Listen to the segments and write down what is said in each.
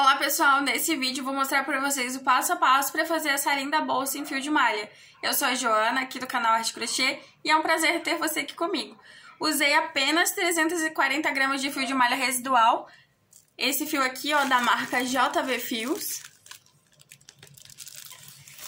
Olá pessoal, nesse vídeo vou mostrar para vocês o passo a passo para fazer essa linda bolsa em fio de malha. Eu sou a Joana, aqui do canal Arte Crochê, e é um prazer ter você aqui comigo. Usei apenas 340 gramas de fio de malha residual, esse fio aqui ó, da marca JV Fios.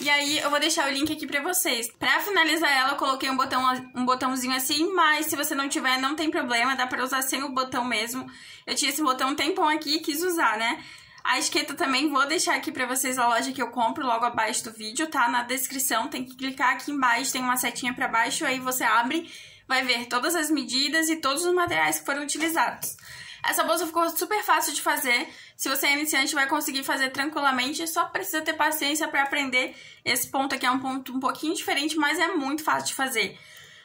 E aí eu vou deixar o link aqui para vocês. Para finalizar ela, eu coloquei um, botão, um botãozinho assim, mas se você não tiver, não tem problema, dá para usar sem o botão mesmo. Eu tinha esse botão um tempão aqui e quis usar, né? A etiqueta também vou deixar aqui para vocês a loja que eu compro logo abaixo do vídeo, tá? Na descrição tem que clicar aqui embaixo, tem uma setinha para baixo, aí você abre, vai ver todas as medidas e todos os materiais que foram utilizados. Essa bolsa ficou super fácil de fazer. Se você é iniciante, vai conseguir fazer tranquilamente. Só precisa ter paciência para aprender. Esse ponto aqui é um ponto um pouquinho diferente, mas é muito fácil de fazer.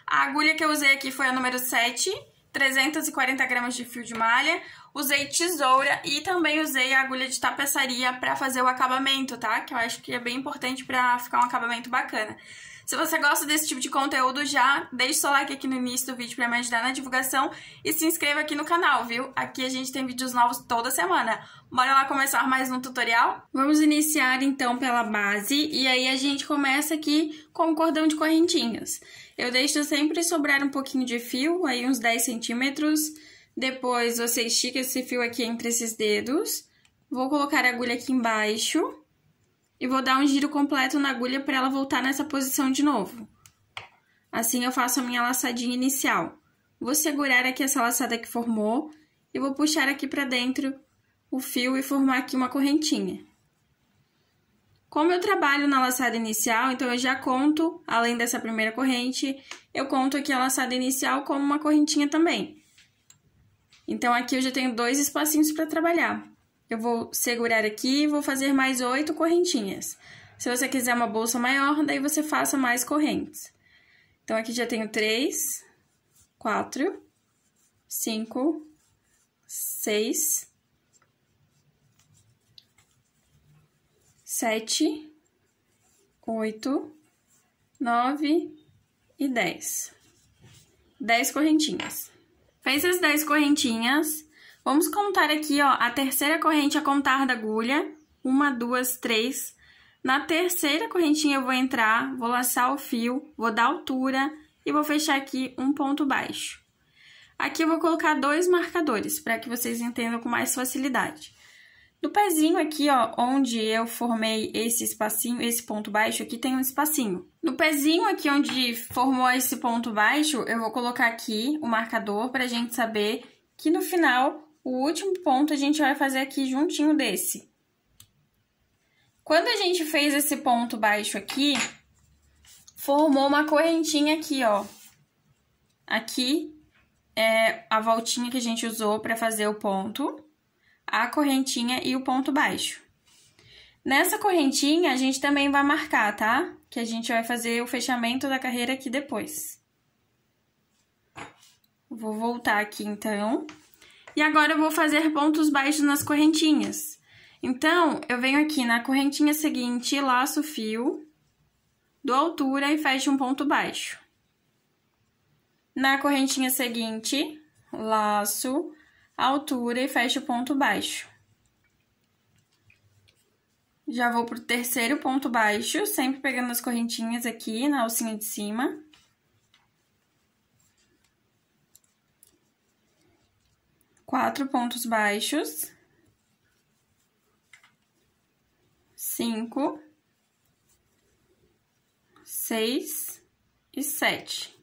A agulha que eu usei aqui foi a número 7, 340 gramas de fio de malha usei tesoura e também usei a agulha de tapeçaria para fazer o acabamento, tá? Que eu acho que é bem importante para ficar um acabamento bacana. Se você gosta desse tipo de conteúdo, já deixe seu like aqui no início do vídeo para me ajudar na divulgação e se inscreva aqui no canal, viu? Aqui a gente tem vídeos novos toda semana. Bora lá começar mais um tutorial? Vamos iniciar então pela base e aí a gente começa aqui com o cordão de correntinhas. Eu deixo sempre sobrar um pouquinho de fio, aí uns 10 centímetros depois, você estica esse fio aqui entre esses dedos. Vou colocar a agulha aqui embaixo. E vou dar um giro completo na agulha para ela voltar nessa posição de novo. Assim, eu faço a minha laçadinha inicial. Vou segurar aqui essa laçada que formou e vou puxar aqui para dentro o fio e formar aqui uma correntinha. Como eu trabalho na laçada inicial, então eu já conto, além dessa primeira corrente, eu conto aqui a laçada inicial como uma correntinha também. Então, aqui eu já tenho dois espacinhos para trabalhar. Eu vou segurar aqui e vou fazer mais oito correntinhas. Se você quiser uma bolsa maior, daí você faça mais correntes. Então, aqui já tenho três, quatro, cinco, seis, sete, oito, nove e dez. Dez correntinhas. Fez as 10 correntinhas. Vamos contar aqui, ó, a terceira corrente a contar da agulha. Uma, duas, três. Na terceira correntinha eu vou entrar, vou laçar o fio, vou dar altura e vou fechar aqui um ponto baixo. Aqui eu vou colocar dois marcadores, para que vocês entendam com mais facilidade. No pezinho aqui, ó, onde eu formei esse espacinho, esse ponto baixo aqui tem um espacinho. No pezinho aqui onde formou esse ponto baixo, eu vou colocar aqui o marcador pra gente saber que no final, o último ponto a gente vai fazer aqui juntinho desse. Quando a gente fez esse ponto baixo aqui, formou uma correntinha aqui, ó. Aqui é a voltinha que a gente usou para fazer o ponto a correntinha e o ponto baixo. Nessa correntinha, a gente também vai marcar, tá? Que a gente vai fazer o fechamento da carreira aqui depois. Vou voltar aqui, então. E agora, eu vou fazer pontos baixos nas correntinhas. Então, eu venho aqui na correntinha seguinte, laço o fio, dou altura e fecho um ponto baixo. Na correntinha seguinte, laço, altura e fecha o ponto baixo. Já vou pro terceiro ponto baixo, sempre pegando as correntinhas aqui na alcinha de cima. Quatro pontos baixos. Cinco. Seis e sete.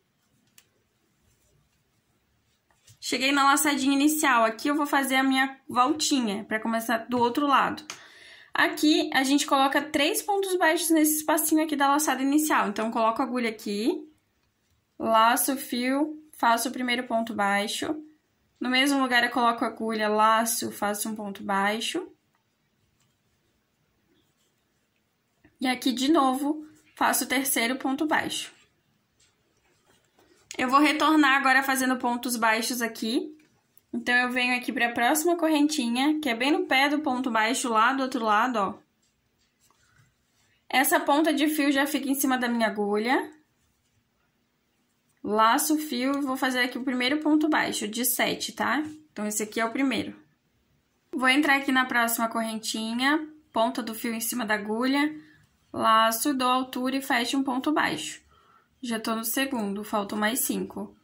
Cheguei na laçadinha inicial. Aqui eu vou fazer a minha voltinha para começar do outro lado. Aqui, a gente coloca três pontos baixos nesse espacinho aqui da laçada inicial. Então, coloco a agulha aqui, laço o fio, faço o primeiro ponto baixo. No mesmo lugar, eu coloco a agulha, laço, faço um ponto baixo. E aqui, de novo, faço o terceiro ponto baixo. Eu vou retornar agora fazendo pontos baixos aqui. Então, eu venho aqui para a próxima correntinha, que é bem no pé do ponto baixo lá do outro lado, ó. Essa ponta de fio já fica em cima da minha agulha. Laço o fio e vou fazer aqui o primeiro ponto baixo de 7, tá? Então, esse aqui é o primeiro. Vou entrar aqui na próxima correntinha, ponta do fio em cima da agulha, laço, dou altura e fecho um ponto baixo. Já tô no segundo, faltam mais cinco.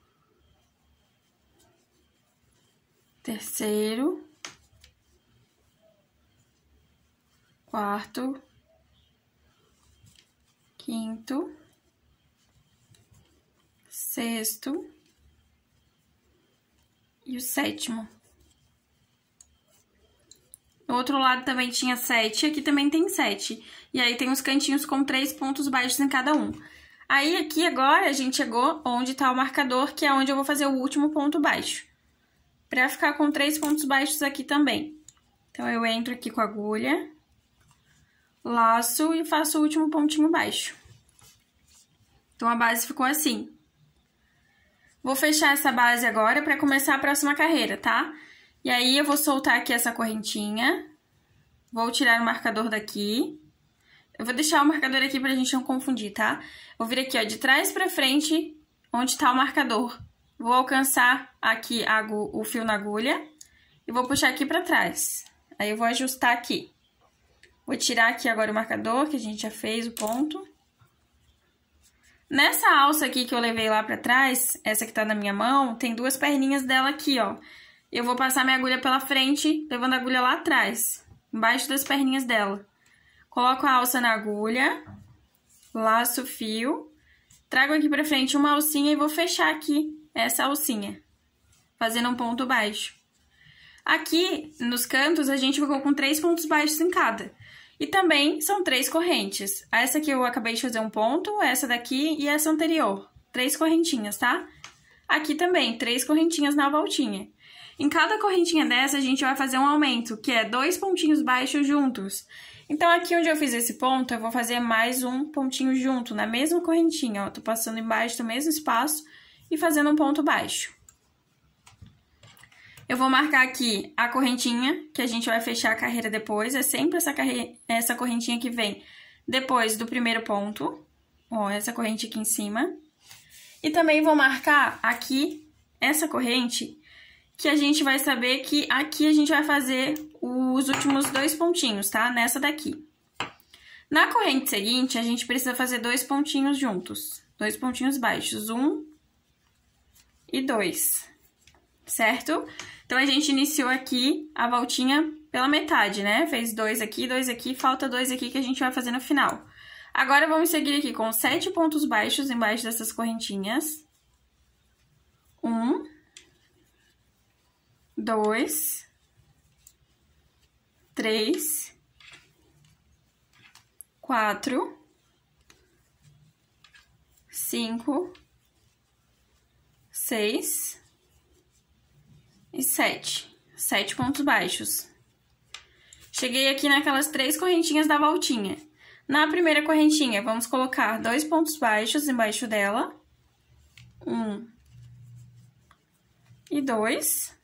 Terceiro. Quarto. Quinto. Sexto. E o sétimo. No outro lado também tinha sete, aqui também tem sete. E aí tem os cantinhos com três pontos baixos em cada um. Aí aqui agora a gente chegou onde está o marcador, que é onde eu vou fazer o último ponto baixo. Para ficar com três pontos baixos aqui também. Então, eu entro aqui com a agulha, laço e faço o último pontinho baixo. Então, a base ficou assim. Vou fechar essa base agora para começar a próxima carreira, tá? E aí, eu vou soltar aqui essa correntinha, vou tirar o marcador daqui eu vou deixar o marcador aqui pra gente não confundir, tá? Vou vir aqui, ó, de trás pra frente, onde tá o marcador. Vou alcançar aqui o fio na agulha e vou puxar aqui pra trás. Aí eu vou ajustar aqui. Vou tirar aqui agora o marcador, que a gente já fez o ponto. Nessa alça aqui que eu levei lá pra trás, essa que tá na minha mão, tem duas perninhas dela aqui, ó. Eu vou passar minha agulha pela frente, levando a agulha lá atrás, embaixo das perninhas dela coloco a alça na agulha, laço o fio, trago aqui pra frente uma alcinha e vou fechar aqui essa alcinha, fazendo um ponto baixo. Aqui, nos cantos, a gente ficou com três pontos baixos em cada. E também são três correntes. Essa que eu acabei de fazer um ponto, essa daqui e essa anterior. Três correntinhas, tá? Aqui também, três correntinhas na voltinha. Em cada correntinha dessa, a gente vai fazer um aumento, que é dois pontinhos baixos juntos. Então, aqui onde eu fiz esse ponto, eu vou fazer mais um pontinho junto, na mesma correntinha, ó. Tô passando embaixo do mesmo espaço e fazendo um ponto baixo. Eu vou marcar aqui a correntinha, que a gente vai fechar a carreira depois. É sempre essa, carre... essa correntinha que vem depois do primeiro ponto. Ó, essa corrente aqui em cima. E também vou marcar aqui essa corrente, que a gente vai saber que aqui a gente vai fazer os últimos dois pontinhos, tá? Nessa daqui. Na corrente seguinte, a gente precisa fazer dois pontinhos juntos, dois pontinhos baixos, um e dois, certo? Então, a gente iniciou aqui a voltinha pela metade, né? Fez dois aqui, dois aqui, falta dois aqui que a gente vai fazer no final. Agora, vamos seguir aqui com sete pontos baixos embaixo dessas correntinhas. Um, dois, três, quatro, cinco, seis e sete. Sete pontos baixos. Cheguei aqui naquelas três correntinhas da voltinha. Na primeira correntinha, vamos colocar dois pontos baixos embaixo dela. Um e dois.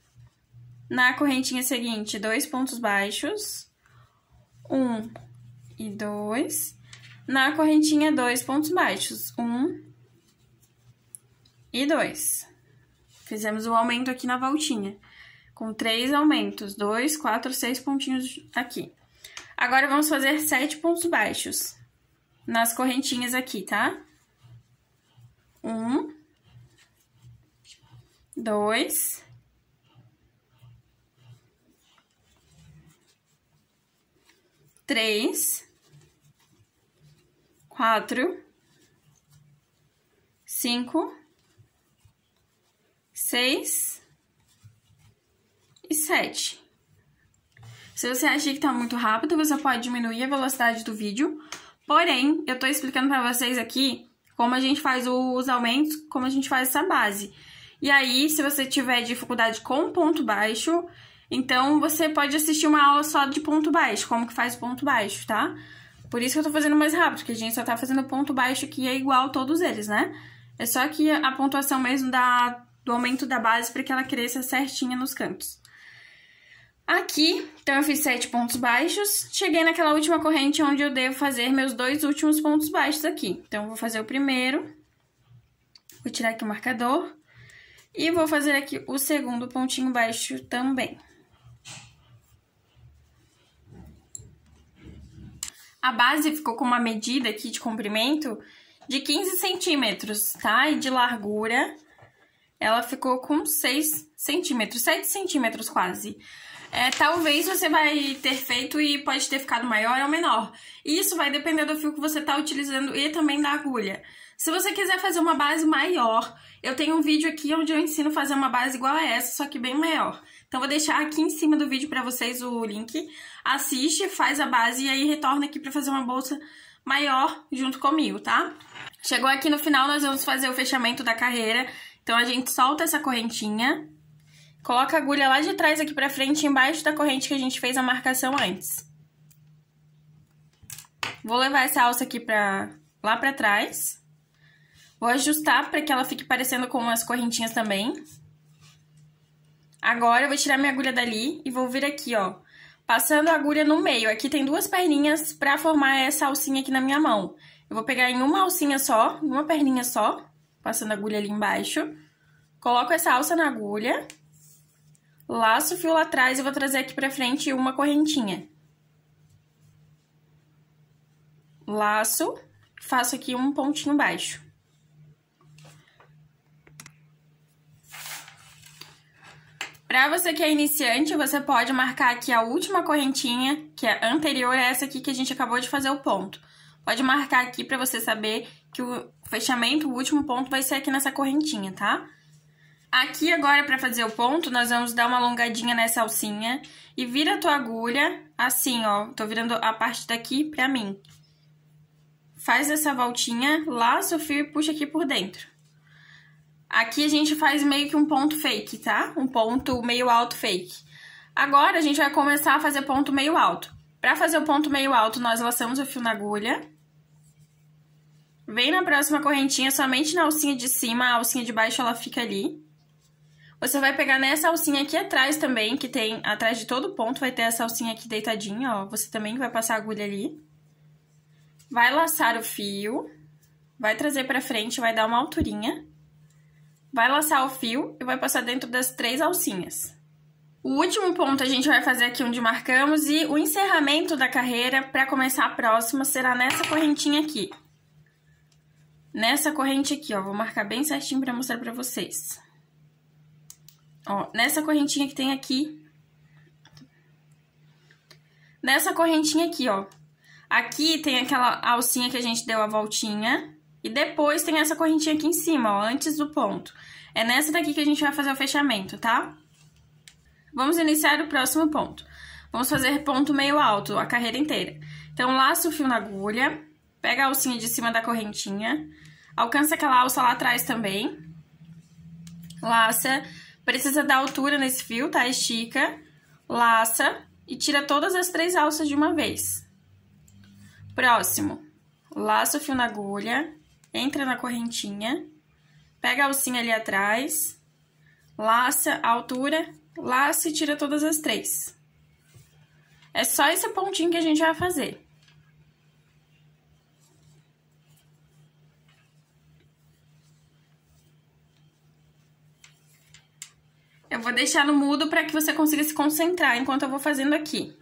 Na correntinha seguinte, dois pontos baixos, um e dois. Na correntinha, dois pontos baixos, um e dois. Fizemos o um aumento aqui na voltinha, com três aumentos, dois, quatro, seis pontinhos aqui. Agora, vamos fazer sete pontos baixos nas correntinhas aqui, tá? Um, dois, três, quatro, cinco, seis e sete. Se você acha que tá muito rápido, você pode diminuir a velocidade do vídeo. Porém, eu tô explicando para vocês aqui como a gente faz os aumentos, como a gente faz essa base. E aí, se você tiver dificuldade com ponto baixo, então, você pode assistir uma aula só de ponto baixo, como que faz o ponto baixo, tá? Por isso que eu tô fazendo mais rápido, porque a gente só tá fazendo ponto baixo que é igual todos eles, né? É só que a pontuação mesmo da, do aumento da base para que ela cresça certinha nos cantos. Aqui, então eu fiz sete pontos baixos, cheguei naquela última corrente onde eu devo fazer meus dois últimos pontos baixos aqui. Então, vou fazer o primeiro, vou tirar aqui o marcador e vou fazer aqui o segundo pontinho baixo também. A base ficou com uma medida aqui de comprimento de 15 centímetros, tá? E de largura, ela ficou com 6 centímetros, 7 centímetros quase. É, talvez você vai ter feito e pode ter ficado maior ou menor. Isso vai depender do fio que você está utilizando e também da agulha. Se você quiser fazer uma base maior, eu tenho um vídeo aqui onde eu ensino a fazer uma base igual a essa, só que bem maior. Então, vou deixar aqui em cima do vídeo para vocês o link. Assiste, faz a base e aí retorna aqui para fazer uma bolsa maior junto comigo, tá? Chegou aqui no final, nós vamos fazer o fechamento da carreira. Então, a gente solta essa correntinha, coloca a agulha lá de trás aqui pra frente, embaixo da corrente que a gente fez a marcação antes. Vou levar essa alça aqui pra, lá pra trás. Vou ajustar para que ela fique parecendo com as correntinhas também. Agora eu vou tirar minha agulha dali e vou vir aqui, ó. Passando a agulha no meio. Aqui tem duas perninhas para formar essa alcinha aqui na minha mão. Eu vou pegar em uma alcinha só, uma perninha só, passando a agulha ali embaixo. Coloco essa alça na agulha. Laço o fio lá atrás e vou trazer aqui pra frente uma correntinha. Laço, faço aqui um pontinho baixo. Para você que é iniciante, você pode marcar aqui a última correntinha, que é anterior a essa aqui que a gente acabou de fazer o ponto. Pode marcar aqui para você saber que o fechamento, o último ponto, vai ser aqui nessa correntinha, tá? Aqui agora, para fazer o ponto, nós vamos dar uma alongadinha nessa alcinha e vira a tua agulha assim, ó. Tô virando a parte daqui pra mim. Faz essa voltinha, laça o fio e puxa aqui por dentro. Aqui a gente faz meio que um ponto fake, tá? Um ponto meio alto fake. Agora a gente vai começar a fazer ponto meio alto. Para fazer o ponto meio alto, nós laçamos o fio na agulha. Vem na próxima correntinha, somente na alcinha de cima, a alcinha de baixo ela fica ali. Você vai pegar nessa alcinha aqui atrás também, que tem atrás de todo ponto, vai ter essa alcinha aqui deitadinha, ó. Você também vai passar a agulha ali. Vai laçar o fio, vai trazer pra frente, vai dar uma alturinha vai laçar o fio e vai passar dentro das três alcinhas. O último ponto a gente vai fazer aqui onde marcamos e o encerramento da carreira para começar a próxima será nessa correntinha aqui. Nessa corrente aqui, ó, vou marcar bem certinho para mostrar para vocês. Ó, nessa correntinha que tem aqui. Nessa correntinha aqui, ó. Aqui tem aquela alcinha que a gente deu a voltinha. E depois tem essa correntinha aqui em cima, ó, antes do ponto. É nessa daqui que a gente vai fazer o fechamento, tá? Vamos iniciar o próximo ponto. Vamos fazer ponto meio alto, a carreira inteira. Então, laça o fio na agulha, pega a alcinha de cima da correntinha, alcança aquela alça lá atrás também, laça, precisa dar altura nesse fio, tá? Estica, laça e tira todas as três alças de uma vez. Próximo, laça o fio na agulha, entra na correntinha, pega a alcinha ali atrás, laça a altura, laça e tira todas as três. É só esse pontinho que a gente vai fazer. Eu vou deixar no mudo para que você consiga se concentrar enquanto eu vou fazendo aqui.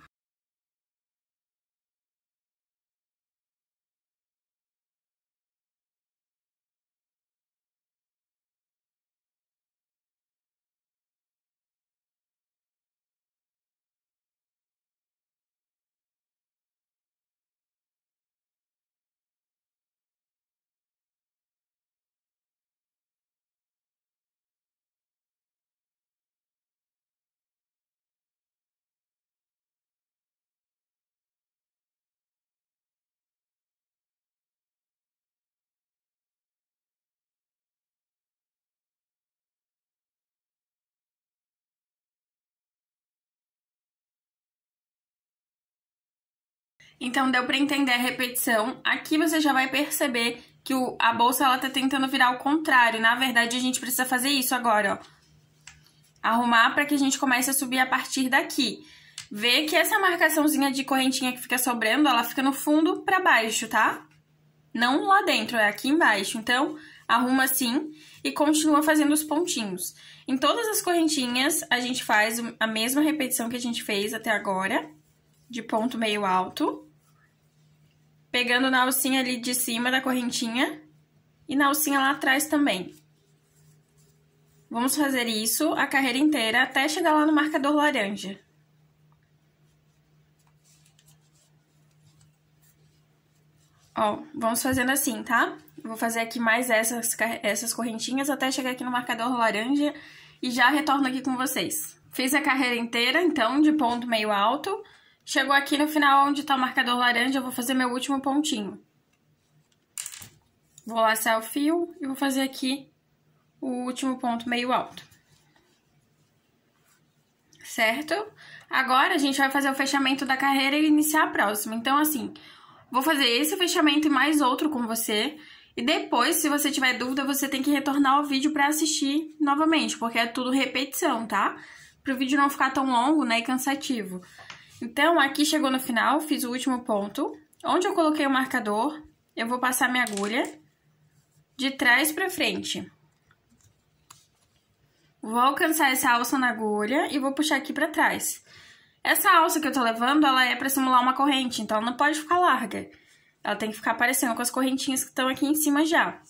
Então deu para entender a repetição. Aqui você já vai perceber que o, a bolsa ela tá tentando virar o contrário. Na verdade, a gente precisa fazer isso agora, ó. Arrumar para que a gente comece a subir a partir daqui. Vê que essa marcaçãozinha de correntinha que fica sobrando, ela fica no fundo para baixo, tá? Não lá dentro, é aqui embaixo. Então, arruma assim e continua fazendo os pontinhos. Em todas as correntinhas, a gente faz a mesma repetição que a gente fez até agora, de ponto meio alto pegando na alcinha ali de cima da correntinha e na alcinha lá atrás também. Vamos fazer isso a carreira inteira até chegar lá no marcador laranja. Ó, vamos fazendo assim, tá? Vou fazer aqui mais essas, essas correntinhas até chegar aqui no marcador laranja e já retorno aqui com vocês. Fiz a carreira inteira, então, de ponto meio alto Chegou aqui no final onde tá o marcador laranja, eu vou fazer meu último pontinho. Vou laçar o fio e vou fazer aqui o último ponto meio alto. Certo? Agora, a gente vai fazer o fechamento da carreira e iniciar a próxima. Então, assim, vou fazer esse fechamento e mais outro com você. E depois, se você tiver dúvida, você tem que retornar ao vídeo para assistir novamente, porque é tudo repetição, tá? Para o vídeo não ficar tão longo, né, e cansativo. Então, aqui chegou no final, fiz o último ponto. Onde eu coloquei o marcador, eu vou passar minha agulha de trás pra frente. Vou alcançar essa alça na agulha e vou puxar aqui pra trás. Essa alça que eu tô levando, ela é pra simular uma corrente, então ela não pode ficar larga. Ela tem que ficar aparecendo com as correntinhas que estão aqui em cima já.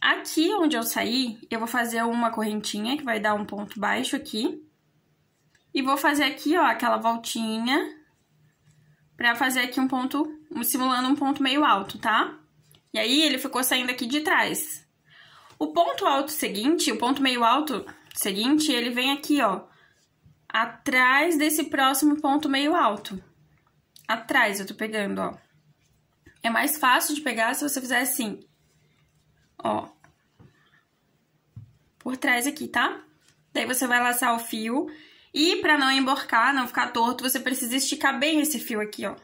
Aqui onde eu saí, eu vou fazer uma correntinha que vai dar um ponto baixo aqui. E vou fazer aqui, ó, aquela voltinha pra fazer aqui um ponto, simulando um ponto meio alto, tá? E aí, ele ficou saindo aqui de trás. O ponto alto seguinte, o ponto meio alto seguinte, ele vem aqui, ó, atrás desse próximo ponto meio alto. Atrás, eu tô pegando, ó. É mais fácil de pegar se você fizer assim, ó. Por trás aqui, tá? Daí, você vai laçar o fio e para não emborcar, não ficar torto, você precisa esticar bem esse fio aqui, ó.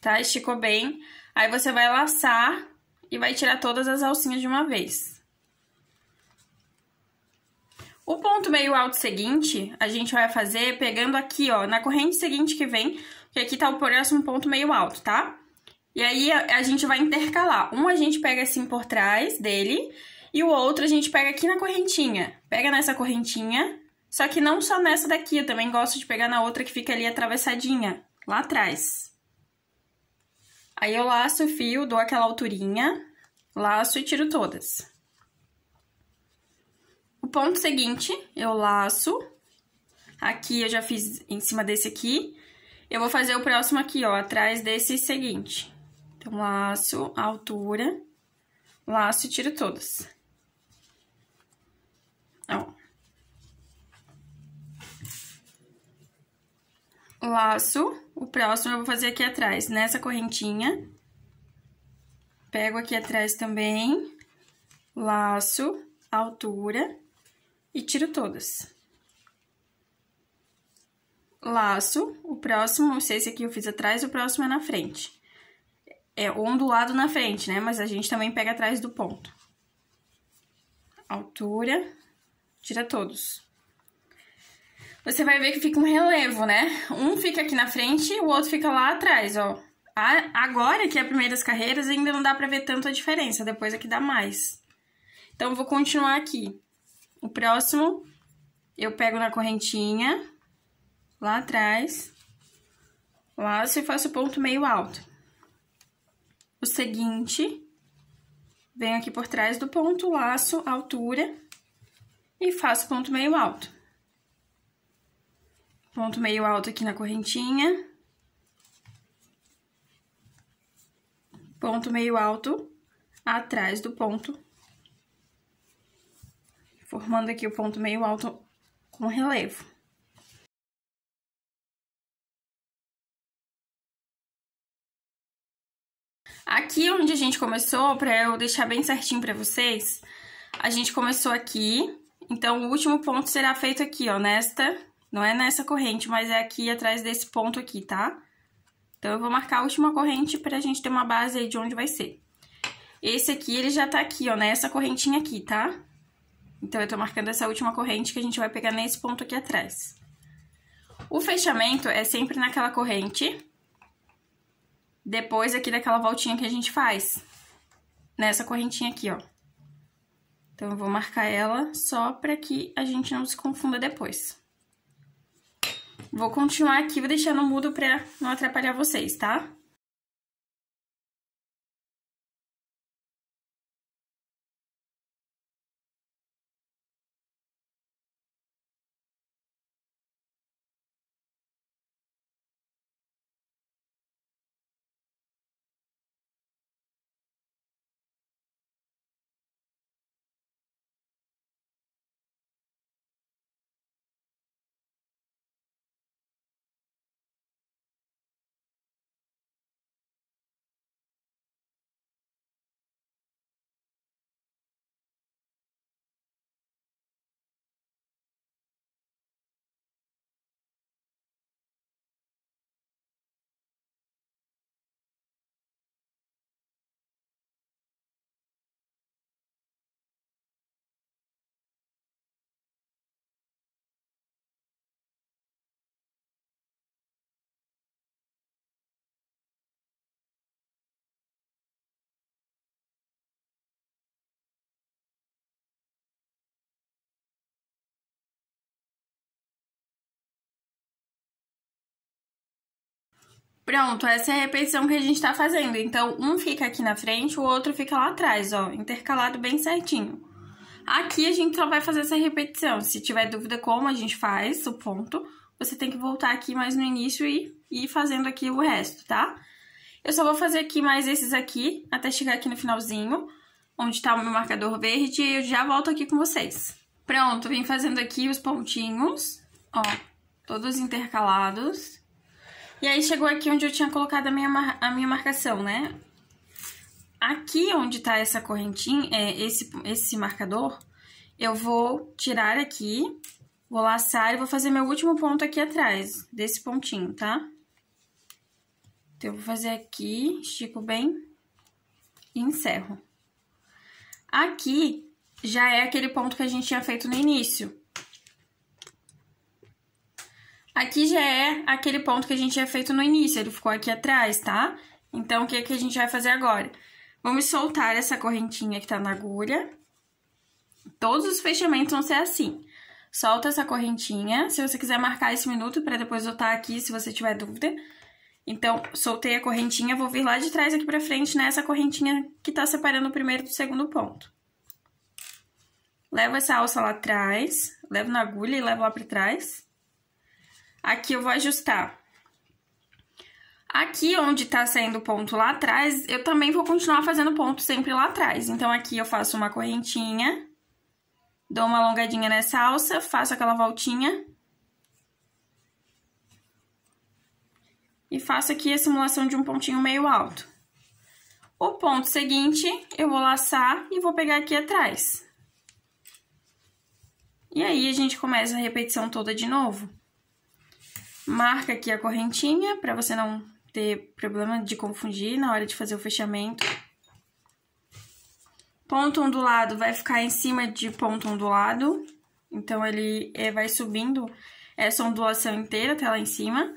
Tá? Esticou bem. Aí você vai laçar e vai tirar todas as alcinhas de uma vez. O ponto meio alto seguinte, a gente vai fazer pegando aqui, ó, na corrente seguinte que vem, que aqui tá o próximo ponto meio alto, tá? E aí, a gente vai intercalar. Um a gente pega assim por trás dele, e o outro a gente pega aqui na correntinha. Pega nessa correntinha, só que não só nessa daqui, eu também gosto de pegar na outra que fica ali atravessadinha, lá atrás. Aí eu laço o fio, dou aquela alturinha, laço e tiro todas. O ponto seguinte, eu laço. Aqui eu já fiz em cima desse aqui. Eu vou fazer o próximo aqui, ó, atrás desse seguinte. Então, laço, altura, laço e tiro todas. Ó. laço, o próximo eu vou fazer aqui atrás, nessa correntinha. Pego aqui atrás também, laço, altura e tiro todas. Laço, o próximo, não sei se aqui eu fiz atrás, o próximo é na frente. É ondulado na frente, né? Mas a gente também pega atrás do ponto. Altura, tira todos você vai ver que fica um relevo, né? Um fica aqui na frente e o outro fica lá atrás, ó. Agora que é a primeira das carreiras, ainda não dá pra ver tanto a diferença, depois aqui é dá mais. Então, vou continuar aqui. O próximo, eu pego na correntinha, lá atrás, lá e faço o ponto meio alto. O seguinte, venho aqui por trás do ponto, laço, altura, e faço ponto meio alto ponto meio alto aqui na correntinha. Ponto meio alto atrás do ponto. Formando aqui o ponto meio alto com relevo. Aqui onde a gente começou, para eu deixar bem certinho para vocês, a gente começou aqui, então o último ponto será feito aqui, ó, nesta não é nessa corrente, mas é aqui atrás desse ponto aqui, tá? Então, eu vou marcar a última corrente pra gente ter uma base aí de onde vai ser. Esse aqui, ele já tá aqui, ó, nessa correntinha aqui, tá? Então, eu tô marcando essa última corrente que a gente vai pegar nesse ponto aqui atrás. O fechamento é sempre naquela corrente, depois aqui daquela voltinha que a gente faz, nessa correntinha aqui, ó. Então, eu vou marcar ela só pra que a gente não se confunda depois. Vou continuar aqui, vou deixar no mudo pra não atrapalhar vocês, tá? Pronto, essa é a repetição que a gente tá fazendo. Então, um fica aqui na frente, o outro fica lá atrás, ó, intercalado bem certinho. Aqui a gente só vai fazer essa repetição. Se tiver dúvida como a gente faz o ponto, você tem que voltar aqui mais no início e ir fazendo aqui o resto, tá? Eu só vou fazer aqui mais esses aqui, até chegar aqui no finalzinho, onde tá o meu marcador verde, e eu já volto aqui com vocês. Pronto, vim fazendo aqui os pontinhos, ó, todos intercalados. E aí chegou aqui onde eu tinha colocado a minha, mar... a minha marcação, né? Aqui onde tá essa correntinha, é, esse, esse marcador, eu vou tirar aqui, vou laçar e vou fazer meu último ponto aqui atrás, desse pontinho, tá? Então, eu vou fazer aqui, estico bem e encerro. Aqui já é aquele ponto que a gente tinha feito no início, Aqui já é aquele ponto que a gente tinha feito no início, ele ficou aqui atrás, tá? Então, o que, é que a gente vai fazer agora? Vamos soltar essa correntinha que tá na agulha. Todos os fechamentos vão ser assim. Solta essa correntinha. Se você quiser marcar esse minuto para depois voltar tá aqui, se você tiver dúvida. Então, soltei a correntinha, vou vir lá de trás aqui pra frente nessa correntinha que tá separando o primeiro do segundo ponto. Levo essa alça lá atrás, levo na agulha e levo lá pra trás. Aqui eu vou ajustar. Aqui onde tá saindo o ponto lá atrás, eu também vou continuar fazendo ponto sempre lá atrás. Então, aqui eu faço uma correntinha, dou uma alongadinha nessa alça, faço aquela voltinha. E faço aqui a simulação de um pontinho meio alto. O ponto seguinte, eu vou laçar e vou pegar aqui atrás. E aí, a gente começa a repetição toda de novo. Marca aqui a correntinha para você não ter problema de confundir na hora de fazer o fechamento. Ponto ondulado vai ficar em cima de ponto ondulado, então ele é, vai subindo essa ondulação inteira até lá em cima.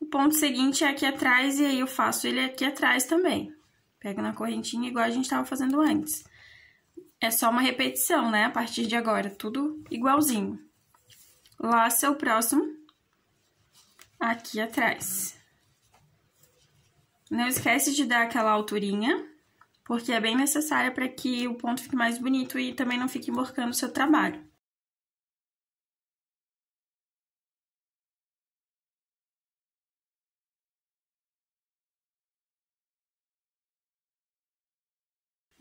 O ponto seguinte é aqui atrás e aí eu faço ele aqui atrás também. Pego na correntinha igual a gente estava fazendo antes. É só uma repetição, né? A partir de agora, tudo igualzinho. Laça o próximo aqui atrás. Não esquece de dar aquela alturinha, porque é bem necessária para que o ponto fique mais bonito e também não fique emborcando o seu trabalho.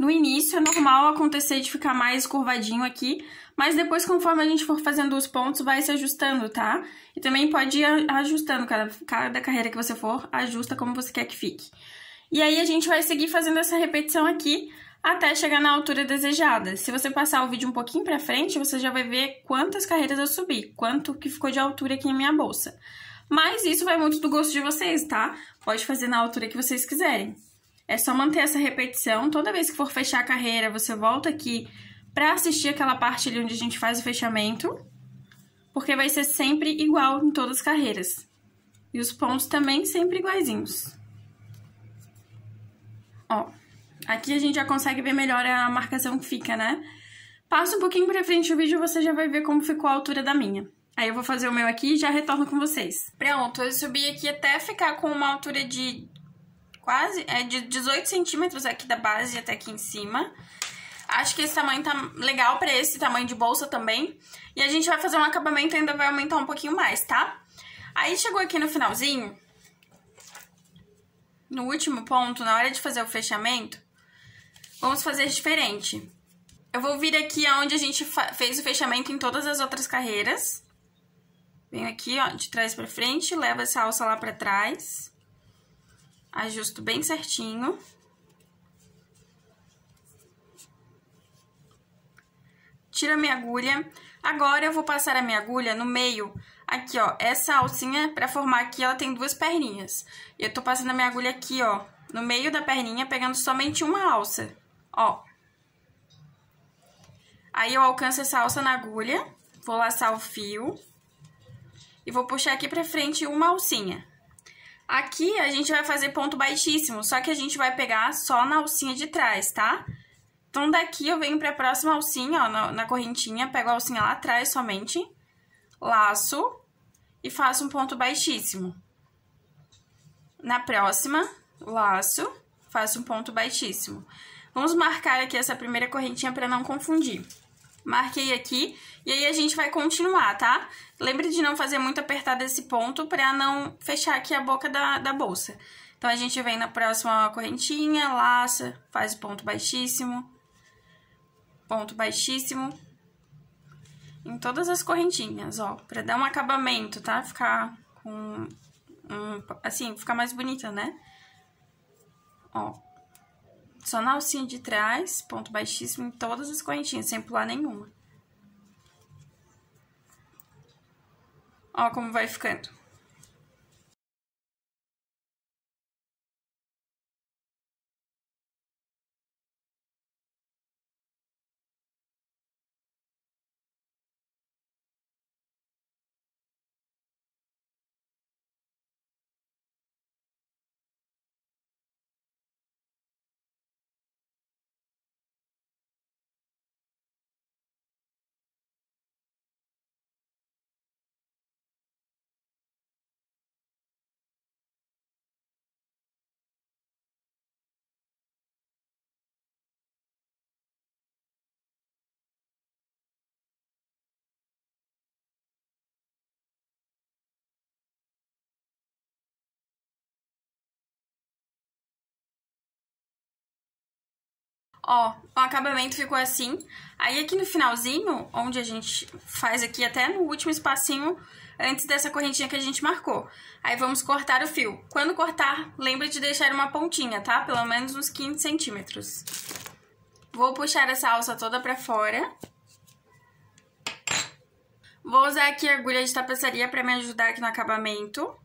No início é normal acontecer de ficar mais curvadinho aqui, mas depois conforme a gente for fazendo os pontos vai se ajustando, tá? E também pode ir ajustando, cada, cada carreira que você for, ajusta como você quer que fique. E aí a gente vai seguir fazendo essa repetição aqui até chegar na altura desejada. Se você passar o vídeo um pouquinho para frente, você já vai ver quantas carreiras eu subi, quanto que ficou de altura aqui na minha bolsa. Mas isso vai muito do gosto de vocês, tá? Pode fazer na altura que vocês quiserem. É só manter essa repetição. Toda vez que for fechar a carreira, você volta aqui para assistir aquela parte ali onde a gente faz o fechamento, porque vai ser sempre igual em todas as carreiras. E os pontos também sempre iguaizinhos. Ó, aqui a gente já consegue ver melhor a marcação que fica, né? Passa um pouquinho pra frente o vídeo e você já vai ver como ficou a altura da minha. Aí eu vou fazer o meu aqui e já retorno com vocês. Pronto, eu subi aqui até ficar com uma altura de quase, é de 18 centímetros aqui da base até aqui em cima. Acho que esse tamanho tá legal pra esse tamanho de bolsa também. E a gente vai fazer um acabamento e ainda vai aumentar um pouquinho mais, tá? Aí chegou aqui no finalzinho, no último ponto, na hora de fazer o fechamento, vamos fazer diferente. Eu vou vir aqui aonde a gente fez o fechamento em todas as outras carreiras. Venho aqui, ó, de trás pra frente, levo essa alça lá pra trás ajusto bem certinho. Tira a minha agulha. Agora, eu vou passar a minha agulha no meio, aqui, ó. Essa alcinha, pra formar aqui, ela tem duas perninhas. Eu tô passando a minha agulha aqui, ó, no meio da perninha, pegando somente uma alça, ó. Aí, eu alcanço essa alça na agulha, vou laçar o fio e vou puxar aqui pra frente uma alcinha. Aqui a gente vai fazer ponto baixíssimo, só que a gente vai pegar só na alcinha de trás, tá? Então, daqui eu venho pra próxima alcinha, ó, na, na correntinha, pego a alcinha lá atrás somente, laço e faço um ponto baixíssimo. Na próxima, laço, faço um ponto baixíssimo. Vamos marcar aqui essa primeira correntinha para não confundir. Marquei aqui e aí a gente vai continuar, tá? Lembre de não fazer muito apertado esse ponto pra não fechar aqui a boca da, da bolsa. Então, a gente vem na próxima correntinha, laça, faz o ponto baixíssimo, ponto baixíssimo, em todas as correntinhas, ó, pra dar um acabamento, tá? Ficar com um, assim, ficar mais bonita, né? Ó, só na alcinha de trás, ponto baixíssimo em todas as correntinhas, sem pular nenhuma. Ó como vai ficando. ó, o acabamento ficou assim. Aí aqui no finalzinho, onde a gente faz aqui até no último espacinho antes dessa correntinha que a gente marcou. Aí vamos cortar o fio. Quando cortar, lembre de deixar uma pontinha, tá? Pelo menos uns 15 centímetros. Vou puxar essa alça toda pra fora. Vou usar aqui a agulha de tapeçaria pra me ajudar aqui no acabamento.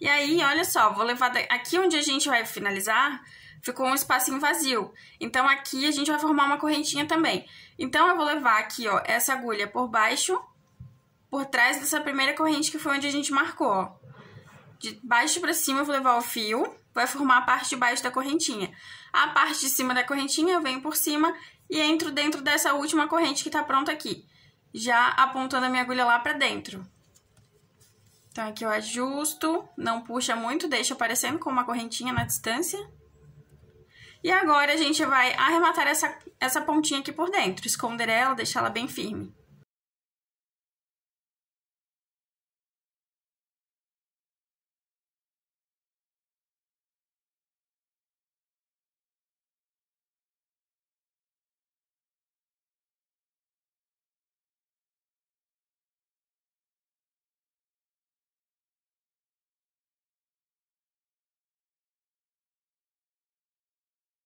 E aí, olha só, vou levar aqui onde a gente vai finalizar, ficou um espacinho vazio. Então aqui a gente vai formar uma correntinha também. Então eu vou levar aqui, ó, essa agulha por baixo, por trás dessa primeira corrente que foi onde a gente marcou, ó. De baixo para cima eu vou levar o fio, vai formar a parte de baixo da correntinha. A parte de cima da correntinha eu venho por cima e entro dentro dessa última corrente que tá pronta aqui. Já apontando a minha agulha lá pra dentro. Então, aqui eu ajusto, não puxa muito, deixa aparecendo com uma correntinha na distância. E agora a gente vai arrematar essa, essa pontinha aqui por dentro, esconder ela, deixar ela bem firme.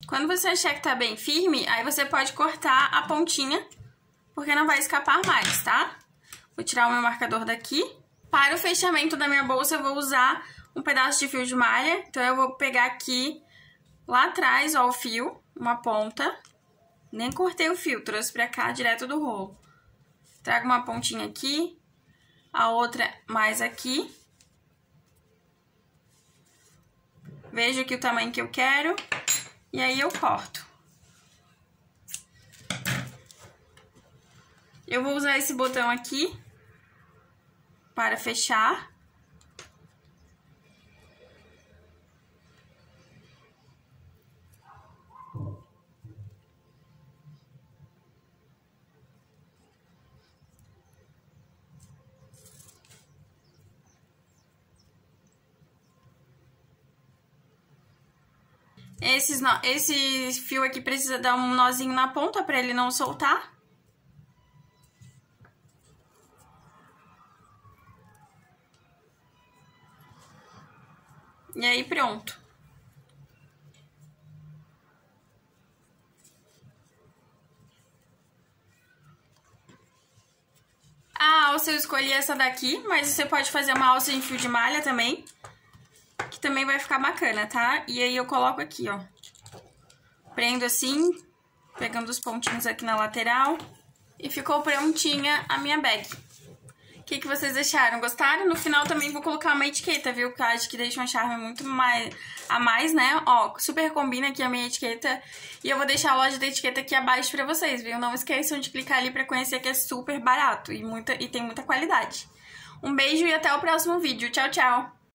Quando você achar que tá bem firme, aí você pode cortar a pontinha, porque não vai escapar mais, tá? Vou tirar o meu marcador daqui. Para o fechamento da minha bolsa, eu vou usar um pedaço de fio de malha. Então, eu vou pegar aqui, lá atrás, ó, o fio, uma ponta. Nem cortei o fio, trouxe pra cá, direto do rolo. Trago uma pontinha aqui, a outra mais aqui. Vejo aqui o tamanho que eu quero. E aí eu corto. Eu vou usar esse botão aqui para fechar. Esses, esse fio aqui precisa dar um nozinho na ponta para ele não soltar. E aí pronto. A ah, alça eu escolhi essa daqui, mas você pode fazer uma alça em fio de malha também que também vai ficar bacana, tá? E aí eu coloco aqui, ó. Prendo assim, pegando os pontinhos aqui na lateral. E ficou prontinha a minha bag. O que, que vocês acharam? Gostaram? No final também vou colocar uma etiqueta, viu? Que eu acho que deixa um charme muito mais, a mais, né? Ó, super combina aqui a minha etiqueta. E eu vou deixar a loja da etiqueta aqui abaixo pra vocês, viu? Não esqueçam de clicar ali pra conhecer que é super barato e, muita, e tem muita qualidade. Um beijo e até o próximo vídeo. Tchau, tchau!